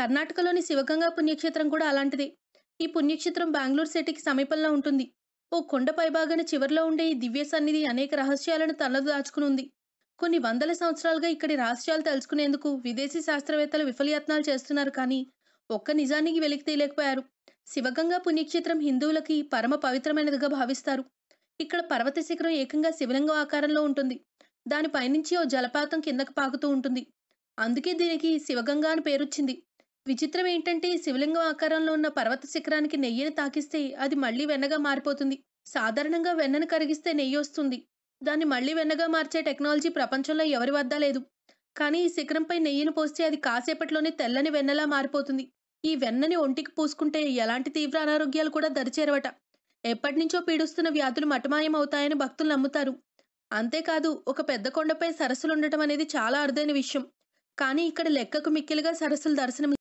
కర్ణాటకలోని శివగంగా పుణ్యక్షేత్రం కూడా అలాంటిదే ఈ పుణ్యక్షేత్రం బెంగళూరు సిటీకి సమీపంలో ఉంటుంది ఓ కొండ పైభాగాన చివరిలో ఉండే ఈ దివ్య సన్నిధి అనేక రహస్యాలను తనలో దాచుకుని ఉంది కొన్ని వందల సంవత్సరాలుగా ఇక్కడి రహస్యాలు తెలుసుకునేందుకు విదేశీ శాస్త్రవేత్తలు విఫలయత్నాలు చేస్తున్నారు కానీ ఒక్క నిజానికి వెలికి తీయలేకపోయారు శివగంగా పుణ్యక్షేత్రం హిందువులకి పరమ పవిత్రమైనదిగా భావిస్తారు ఇక్కడ పర్వత శిఖరం ఏకంగా శివలింగం ఆకారంలో ఉంటుంది దానిపైనుంచి ఓ జలపాతం కిందకు పాకుతూ ఉంటుంది అందుకే దీనికి శివగంగా అని పేరొచ్చింది విచిత్రం ఏంటంటే శివలింగం ఆకారంలో ఉన్న పర్వత శిఖరానికి నెయ్యిని తాకిస్తే అది మళ్లీ వెన్నగా మారిపోతుంది సాధారణంగా వెన్నను కరిగిస్తే నెయ్యి వస్తుంది దాన్ని మళ్లీ వెన్నగా మార్చే టెక్నాలజీ ప్రపంచంలో ఎవరి వద్ద లేదు కానీ ఈ శిఖరంపై నెయ్యిని పోస్తే అది కాసేపట్లోనే తెల్లని వెన్నలా మారిపోతుంది ఈ వెన్నని ఒంటికి పూసుకుంటే ఎలాంటి తీవ్ర అనారోగ్యాలు కూడా దరిచేరవట ఎప్పటినుంచో పీడుస్తున్న వ్యాధులు మటమాయమవుతాయని భక్తులు నమ్ముతారు అంతేకాదు ఒక పెద్ద కొండపై సరస్సులుండటం అనేది చాలా అరుదైన విషయం కానీ ఇక్కడ లెక్కకు మిక్కిలుగా సరస్సులు దర్శనం